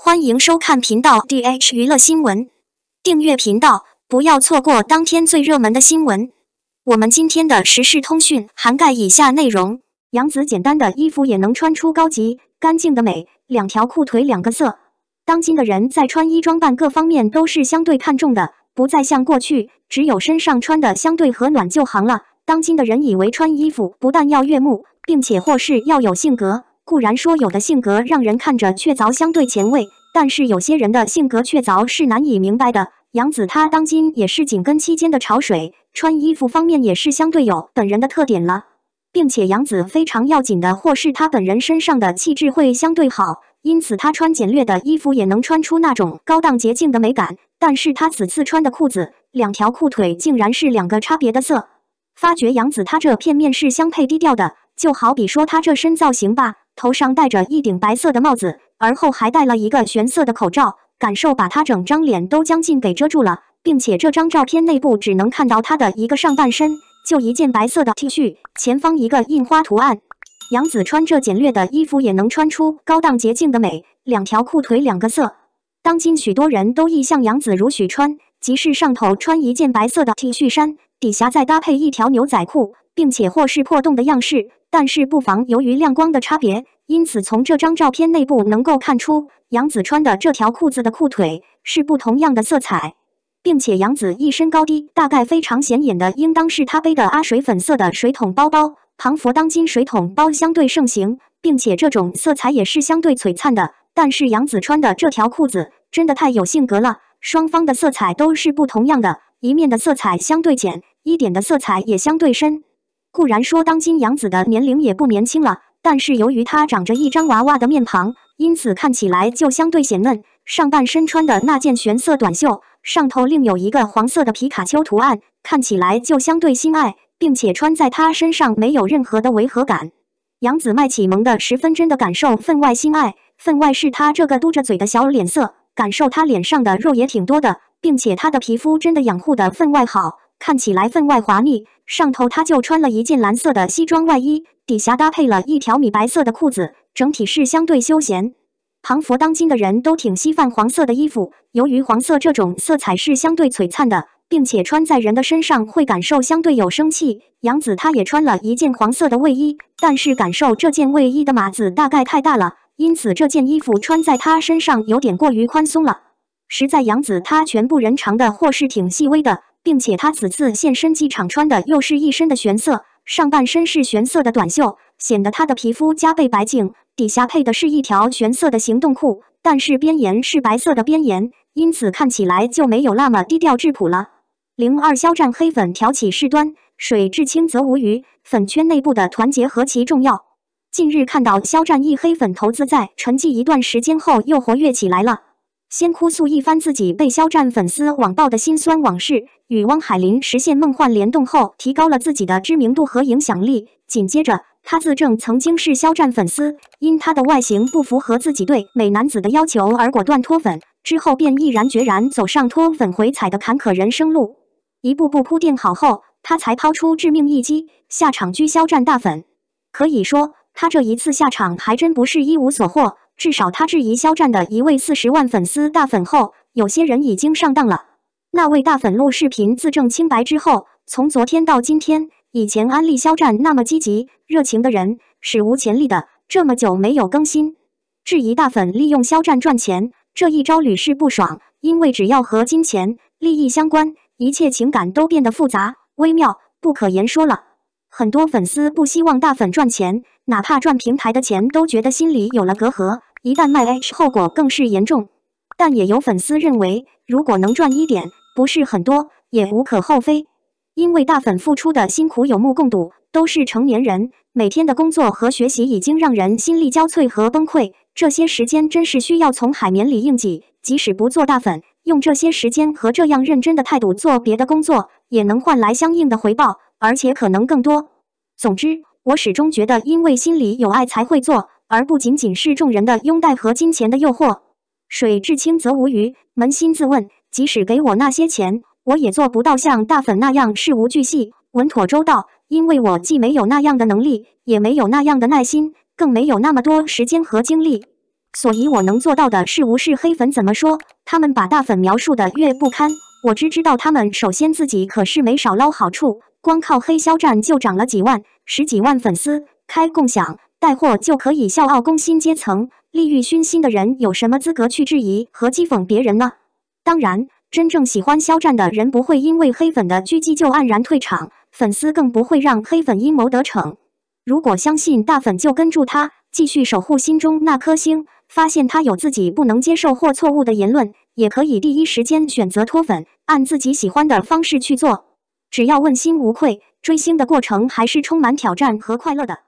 欢迎收看频道 dh 娱乐新闻，订阅频道，不要错过当天最热门的新闻。我们今天的时事通讯涵盖以下内容：杨紫简单的衣服也能穿出高级、干净的美，两条裤腿两个色。当今的人在穿衣装扮各方面都是相对看重的，不再像过去只有身上穿的相对和暖就行了。当今的人以为穿衣服不但要悦目，并且或是要有性格。固然说有的性格让人看着确凿相对前卫，但是有些人的性格确凿是难以明白的。杨子他当今也是紧跟期间的潮水，穿衣服方面也是相对有本人的特点了，并且杨子非常要紧的或是他本人身上的气质会相对好，因此他穿简略的衣服也能穿出那种高档洁净的美感。但是他此次穿的裤子，两条裤腿竟然是两个差别的色，发觉杨子他这片面是相配低调的，就好比说他这身造型吧。头上戴着一顶白色的帽子，而后还戴了一个玄色的口罩，感受把他整张脸都将近给遮住了，并且这张照片内部只能看到他的一个上半身，就一件白色的 T 恤，前方一个印花图案。杨子穿着简略的衣服也能穿出高档洁净的美，两条裤腿两个色。当今许多人都意向杨子如许穿，即是上头穿一件白色的 T 恤衫，底下再搭配一条牛仔裤，并且或是破洞的样式。但是不妨由于亮光的差别，因此从这张照片内部能够看出，杨子穿的这条裤子的裤腿是不同样的色彩，并且杨子一身高低，大概非常显眼的，应当是他背的阿水粉色的水桶包包。庞佛当今水桶包相对盛行，并且这种色彩也是相对璀璨的。但是杨子穿的这条裤子真的太有性格了，双方的色彩都是不同样的，一面的色彩相对浅，一点的色彩也相对深。固然说当今杨紫的年龄也不年轻了，但是由于她长着一张娃娃的面庞，因此看起来就相对显嫩。上半身穿的那件玄色短袖上头另有一个黄色的皮卡丘图案，看起来就相对心爱，并且穿在她身上没有任何的违和感。杨紫卖启蒙的十分真的感受分外心爱，分外是她这个嘟着嘴的小脸色，感受她脸上的肉也挺多的，并且她的皮肤真的养护的分外好。看起来分外华丽，上头他就穿了一件蓝色的西装外衣，底下搭配了一条米白色的裤子，整体是相对休闲。庞佛当今的人都挺稀饭黄色的衣服，由于黄色这种色彩是相对璀璨的，并且穿在人的身上会感受相对有生气。杨子他也穿了一件黄色的卫衣，但是感受这件卫衣的码子大概太大了，因此这件衣服穿在他身上有点过于宽松了。实在杨子他全部人长的或是挺细微的。并且他此次现身机场穿的又是一身的玄色，上半身是玄色的短袖，显得他的皮肤加倍白净。底下配的是一条玄色的行动裤，但是边沿是白色的边沿，因此看起来就没有那么低调质朴了。零二肖战黑粉挑起事端，水至清则无鱼，粉圈内部的团结何其重要。近日看到肖战一黑粉投资在沉寂一段时间后又活跃起来了。先哭诉一番自己被肖战粉丝网暴的辛酸往事，与汪海林实现梦幻联动后，提高了自己的知名度和影响力。紧接着，他自证曾经是肖战粉丝，因他的外形不符合自己对美男子的要求而果断脱粉。之后便毅然决然走上脱粉回踩的坎坷人生路，一步步铺垫好后，他才抛出致命一击，下场居肖战大粉。可以说，他这一次下场还真不是一无所获。至少他质疑肖战的一位四十万粉丝大粉后，有些人已经上当了。那位大粉录视频自证清白之后，从昨天到今天，以前安利肖战那么积极热情的人，史无前例的这么久没有更新。质疑大粉利用肖战赚钱这一招屡试不爽，因为只要和金钱利益相关，一切情感都变得复杂微妙，不可言说了。很多粉丝不希望大粉赚钱，哪怕赚平台的钱，都觉得心里有了隔阂。一旦卖 h，后果更是严重。但也有粉丝认为，如果能赚一点，不是很多，也无可厚非。因为大粉付出的辛苦有目共睹，都是成年人，每天的工作和学习已经让人心力交瘁和崩溃。这些时间真是需要从海绵里硬挤。即使不做大粉，用这些时间和这样认真的态度做别的工作，也能换来相应的回报，而且可能更多。总之，我始终觉得，因为心里有爱才会做。而不仅仅是众人的拥戴和金钱的诱惑。水至清则无鱼。扪心自问，即使给我那些钱，我也做不到像大粉那样事无巨细、稳妥周到，因为我既没有那样的能力，也没有那样的耐心，更没有那么多时间和精力。所以我能做到的是无视黑粉怎么说，他们把大粉描述的越不堪，我只知道他们首先自己可是没少捞好处，光靠黑肖战就涨了几万、十几万粉丝，开共享。带货就可以笑傲工薪阶层，利欲熏心的人有什么资格去质疑和讥讽别人呢？当然，真正喜欢肖战的人不会因为黑粉的狙击就黯然退场，粉丝更不会让黑粉阴谋得逞。如果相信大粉，就跟住他，继续守护心中那颗星。发现他有自己不能接受或错误的言论，也可以第一时间选择脱粉，按自己喜欢的方式去做。只要问心无愧，追星的过程还是充满挑战和快乐的。